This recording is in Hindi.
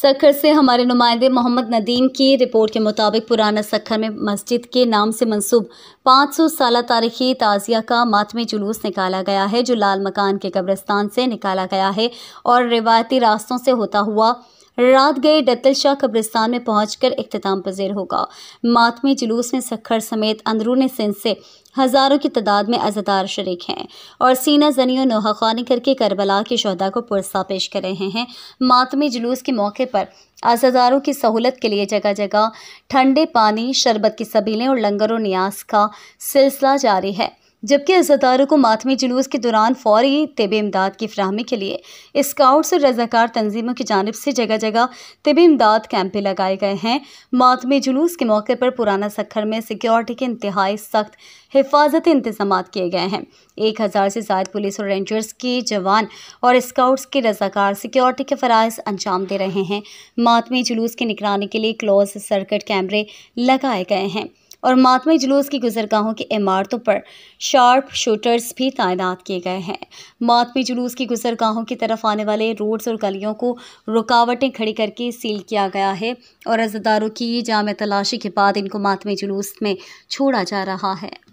सखर से हमारे नुमाइंदे मोहम्मद नदीम की रिपोर्ट के मुताबिक पुराना सखर में मस्जिद के नाम से मंसूब 500 साल तारीखी ताज़िया का मातमी जुलूस निकाला गया है जो लाल मकान के कब्रस्तान से निकाला गया है और रिवायती रास्तों से होता हुआ रात गए डतल शाह कब्रिस्तान में पहुंचकर अख्ताम पजीर होगा मातमी जुलूस में सखर समेत अंदरून सिंध से हज़ारों की तादाद में अजादार शरीक हैं और सीना जनी और नोहा खानी करके करबला के शहदा को पुरसा पेश कर रहे हैं मातमी जुलूस के मौके पर अजदारों की सहूलत के लिए जगह जगह ठंडे पानी शरबत की सबीलें और लंगर और न्यास का सिलसिला जारी है जबकि रज़ादारों को मातमी जुलूस के दौरान फौरी तब इमदाद की फ्राहमी के लिए स्काउट्स और रजाकार तंजीमों की जानब से जगह जगह तब इमदाद कैंपे लगाए गए हैं मातमी जुलूस के मौके पर पुराना सखर में सिक्योरिटी के इंतहाई सख्त हिफाजती इंतजाम किए गए हैं एक हज़ार से ज्यादा पुलिस और रेंजर्स के जवान और स्काउट्स के रजाकार सिक्योरिटी के फ़रज़ अंजाम दे रहे हैं मातमी जुलूस की निगरानी के लिए क्लोज सर्किट कैमरे लगाए गए हैं और मातमी जुलूस की गुजरगाहों की इमारतों पर शार्प शूटर्स भी तैनात किए गए हैं मातमी जुलूस की गुजरगाहों की तरफ आने वाले रोड्स और गलियों को रुकावटें खड़ी करके सील किया गया है और अजादारों की जाम तलाशी के बाद इनको मातमी जुलूस में छोड़ा जा रहा है